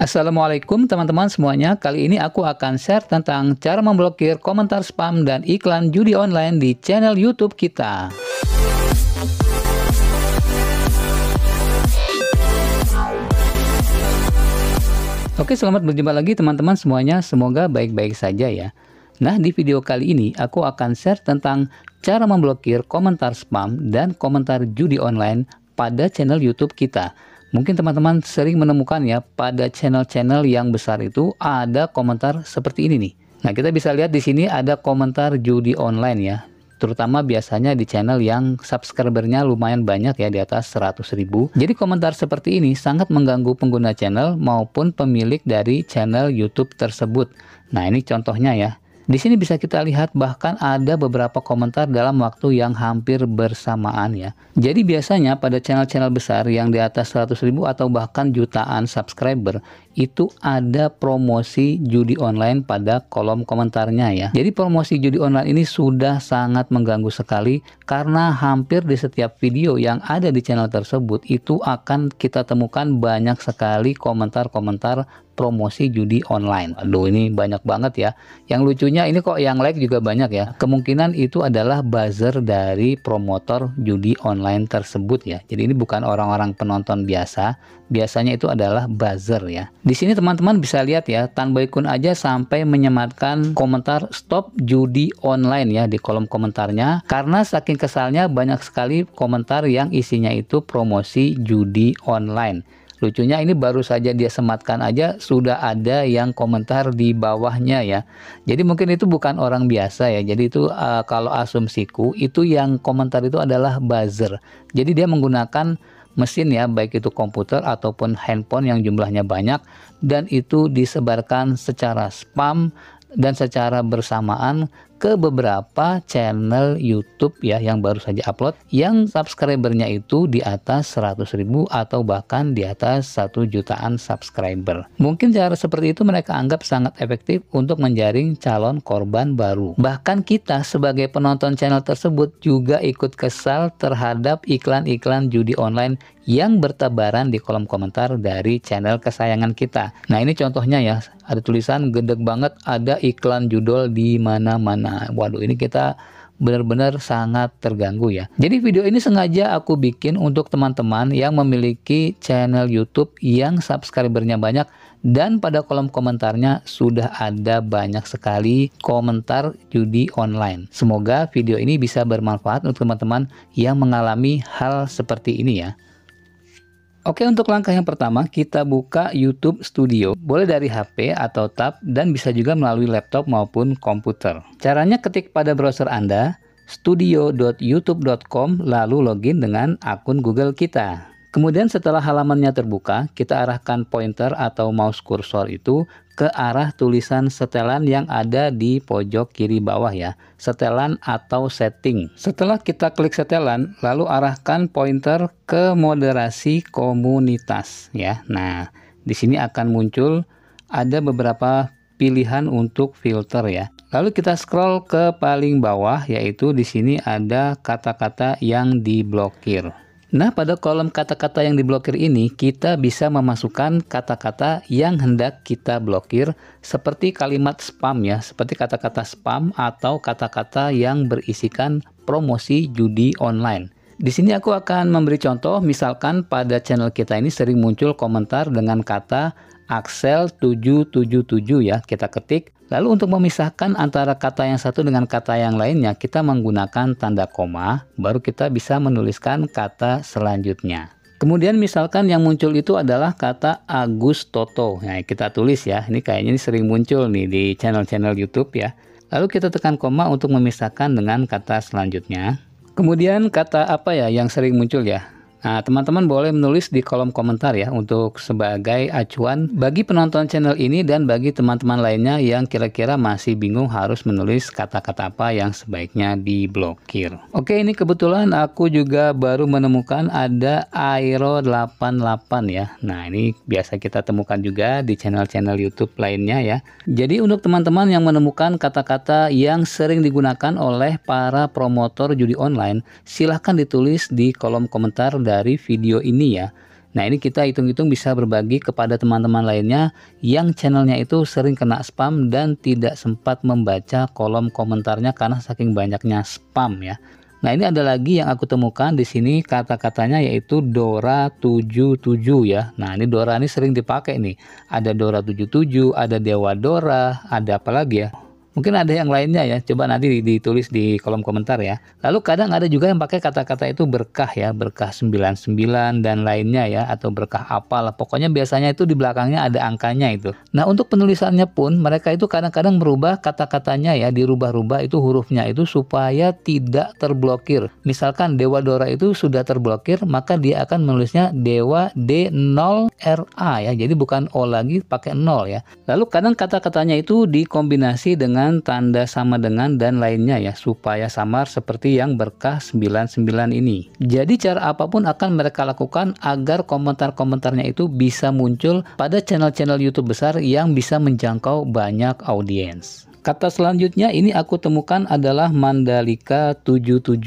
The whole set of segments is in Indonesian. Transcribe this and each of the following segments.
Assalamualaikum teman-teman semuanya. Kali ini aku akan share tentang cara memblokir komentar spam dan iklan judi online di channel YouTube kita. Oke, selamat berjumpa lagi teman-teman semuanya. Semoga baik-baik saja ya. Nah, di video kali ini aku akan share tentang cara memblokir komentar spam dan komentar judi online pada channel YouTube kita. Mungkin teman-teman sering menemukannya pada channel-channel yang besar itu ada komentar seperti ini nih. Nah, kita bisa lihat di sini ada komentar judi online ya. Terutama biasanya di channel yang subscribernya lumayan banyak ya di atas 100 ribu. Jadi komentar seperti ini sangat mengganggu pengguna channel maupun pemilik dari channel YouTube tersebut. Nah, ini contohnya ya. Di sini bisa kita lihat bahkan ada beberapa komentar dalam waktu yang hampir bersamaan ya. Jadi biasanya pada channel-channel besar yang di atas ribu atau bahkan jutaan subscriber, itu ada promosi judi online pada kolom komentarnya ya. Jadi promosi judi online ini sudah sangat mengganggu sekali karena hampir di setiap video yang ada di channel tersebut itu akan kita temukan banyak sekali komentar-komentar promosi judi online. Aduh ini banyak banget ya. Yang lucunya ini kok yang like juga banyak ya. Kemungkinan itu adalah buzzer dari promotor judi online tersebut ya. Jadi ini bukan orang-orang penonton biasa. Biasanya itu adalah buzzer ya. Di sini teman-teman bisa lihat ya, tanpa ikun aja sampai menyematkan komentar stop judi online ya di kolom komentarnya. Karena saking kesalnya banyak sekali komentar yang isinya itu promosi judi online. Lucunya ini baru saja dia sematkan aja sudah ada yang komentar di bawahnya ya. Jadi mungkin itu bukan orang biasa ya. Jadi itu uh, kalau asumsiku itu yang komentar itu adalah buzzer. Jadi dia menggunakan mesin ya, baik itu komputer ataupun handphone yang jumlahnya banyak dan itu disebarkan secara spam dan secara bersamaan ke beberapa channel YouTube ya yang baru saja upload yang subscribernya itu di atas 100.000 atau bahkan di atas 1 jutaan subscriber. Mungkin cara seperti itu mereka anggap sangat efektif untuk menjaring calon korban baru. Bahkan kita sebagai penonton channel tersebut juga ikut kesal terhadap iklan-iklan judi online yang bertebaran di kolom komentar dari channel kesayangan kita. Nah ini contohnya ya, ada tulisan gedek banget ada iklan judul di mana-mana Nah, waduh ini kita benar-benar sangat terganggu ya. Jadi video ini sengaja aku bikin untuk teman-teman yang memiliki channel YouTube yang subscribernya banyak dan pada kolom komentarnya sudah ada banyak sekali komentar judi online. Semoga video ini bisa bermanfaat untuk teman-teman yang mengalami hal seperti ini ya. Oke, untuk langkah yang pertama, kita buka YouTube Studio. Boleh dari HP atau tab dan bisa juga melalui laptop maupun komputer. Caranya ketik pada browser Anda studio.youtube.com lalu login dengan akun Google kita. Kemudian setelah halamannya terbuka, kita arahkan pointer atau mouse cursor itu ke arah tulisan setelan yang ada di pojok kiri bawah ya, setelan atau setting. Setelah kita klik setelan, lalu arahkan pointer ke moderasi komunitas ya. Nah, di sini akan muncul ada beberapa pilihan untuk filter ya. Lalu kita scroll ke paling bawah yaitu di sini ada kata-kata yang diblokir. Nah, pada kolom kata-kata yang diblokir ini, kita bisa memasukkan kata-kata yang hendak kita blokir seperti kalimat spam ya, seperti kata-kata spam atau kata-kata yang berisikan promosi judi online. Di sini aku akan memberi contoh, misalkan pada channel kita ini sering muncul komentar dengan kata Axel 777 ya, kita ketik. Lalu untuk memisahkan antara kata yang satu dengan kata yang lainnya, kita menggunakan tanda koma, baru kita bisa menuliskan kata selanjutnya. Kemudian misalkan yang muncul itu adalah kata Agus Toto. Nah, kita tulis ya. Ini kayaknya ini sering muncul nih di channel-channel YouTube ya. Lalu kita tekan koma untuk memisahkan dengan kata selanjutnya. Kemudian kata apa ya yang sering muncul ya? Nah, teman-teman boleh menulis di kolom komentar ya untuk sebagai acuan bagi penonton channel ini dan bagi teman-teman lainnya yang kira-kira masih bingung harus menulis kata-kata apa yang sebaiknya diblokir. Oke, ini kebetulan aku juga baru menemukan ada Aero 88 ya. Nah, ini biasa kita temukan juga di channel-channel YouTube lainnya ya. Jadi untuk teman-teman yang menemukan kata-kata yang sering digunakan oleh para promotor judi online, silahkan ditulis di kolom komentar dan dari video ini ya. Nah ini kita hitung-hitung bisa berbagi kepada teman-teman lainnya yang channelnya itu sering kena spam dan tidak sempat membaca kolom komentarnya karena saking banyaknya spam ya. Nah ini ada lagi yang aku temukan di sini kata-katanya yaitu Dora 77 ya. Nah ini Dora ini sering dipakai nih. Ada Dora 77, ada Dewa Dora, ada apa lagi ya? Mungkin ada yang lainnya ya, coba nanti ditulis di kolom komentar ya. Lalu kadang ada juga yang pakai kata-kata itu berkah ya, berkah 99 dan lainnya ya, atau berkah apalah. Pokoknya biasanya itu di belakangnya ada angkanya itu. Nah untuk penulisannya pun mereka itu kadang-kadang merubah kata-katanya ya, dirubah-rubah itu hurufnya itu supaya tidak terblokir. Misalkan Dewa Dora itu sudah terblokir, maka dia akan menulisnya Dewa D0RA ya, jadi bukan O lagi pakai 0 ya. Lalu kadang kata-katanya itu dikombinasi dengan dengan tanda sama dengan dan lainnya ya supaya samar seperti yang berkah 99 ini. Jadi cara apapun akan mereka lakukan agar komentar-komentarnya itu bisa muncul pada channel-channel YouTube besar yang bisa menjangkau banyak audiens. Kata selanjutnya ini aku temukan adalah Mandalika 77.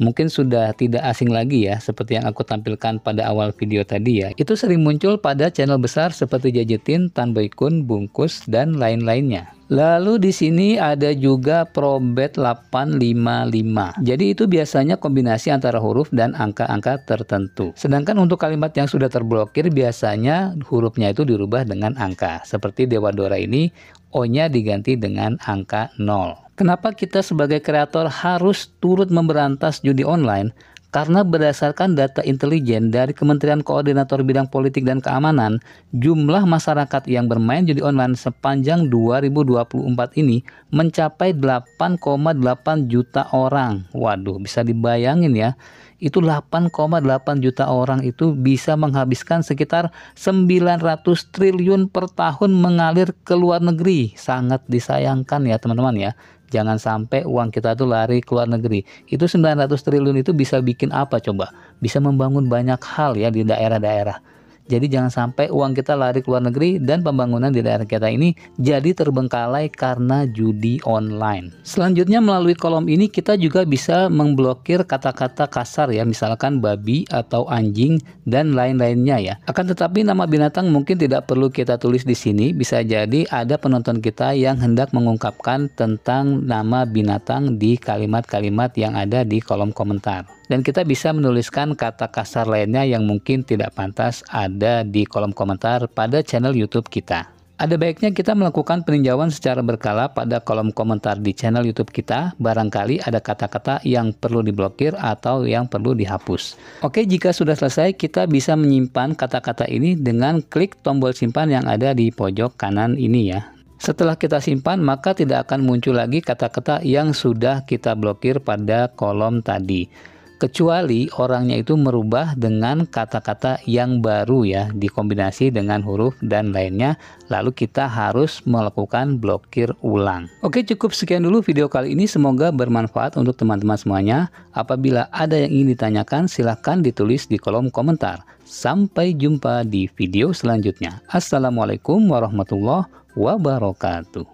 Mungkin sudah tidak asing lagi ya, seperti yang aku tampilkan pada awal video tadi ya. Itu sering muncul pada channel besar seperti Jajetin, Tanboykun, Bungkus, dan lain-lainnya. Lalu di sini ada juga probet 855. Jadi itu biasanya kombinasi antara huruf dan angka-angka tertentu. Sedangkan untuk kalimat yang sudah terblokir biasanya hurufnya itu dirubah dengan angka. Seperti Dewa Dora ini O-nya diganti dengan angka 0. Kenapa kita sebagai kreator harus turut memberantas judi online? Karena berdasarkan data intelijen dari Kementerian Koordinator Bidang Politik dan Keamanan, jumlah masyarakat yang bermain judi online sepanjang 2024 ini mencapai 8,8 juta orang. Waduh, bisa dibayangin ya. Itu 8,8 juta orang itu bisa menghabiskan sekitar 900 triliun per tahun mengalir ke luar negeri. Sangat disayangkan ya teman-teman ya. Jangan sampai uang kita itu lari ke luar negeri. Itu 900 triliun itu bisa bikin apa coba? Bisa membangun banyak hal ya di daerah-daerah jadi jangan sampai uang kita lari ke luar negeri dan pembangunan di daerah kita ini jadi terbengkalai karena judi online. Selanjutnya melalui kolom ini kita juga bisa memblokir kata-kata kasar ya, misalkan babi atau anjing dan lain-lainnya ya. Akan tetapi nama binatang mungkin tidak perlu kita tulis di sini, bisa jadi ada penonton kita yang hendak mengungkapkan tentang nama binatang di kalimat-kalimat yang ada di kolom komentar dan kita bisa menuliskan kata kasar lainnya yang mungkin tidak pantas ada di kolom komentar pada channel YouTube kita. Ada baiknya kita melakukan peninjauan secara berkala pada kolom komentar di channel YouTube kita. Barangkali ada kata-kata yang perlu diblokir atau yang perlu dihapus. Oke, jika sudah selesai, kita bisa menyimpan kata-kata ini dengan klik tombol simpan yang ada di pojok kanan ini ya. Setelah kita simpan, maka tidak akan muncul lagi kata-kata yang sudah kita blokir pada kolom tadi kecuali orangnya itu merubah dengan kata-kata yang baru ya dikombinasi dengan huruf dan lainnya lalu kita harus melakukan blokir ulang oke cukup sekian dulu video kali ini semoga bermanfaat untuk teman-teman semuanya apabila ada yang ingin ditanyakan silahkan ditulis di kolom komentar sampai jumpa di video selanjutnya assalamualaikum warahmatullahi wabarakatuh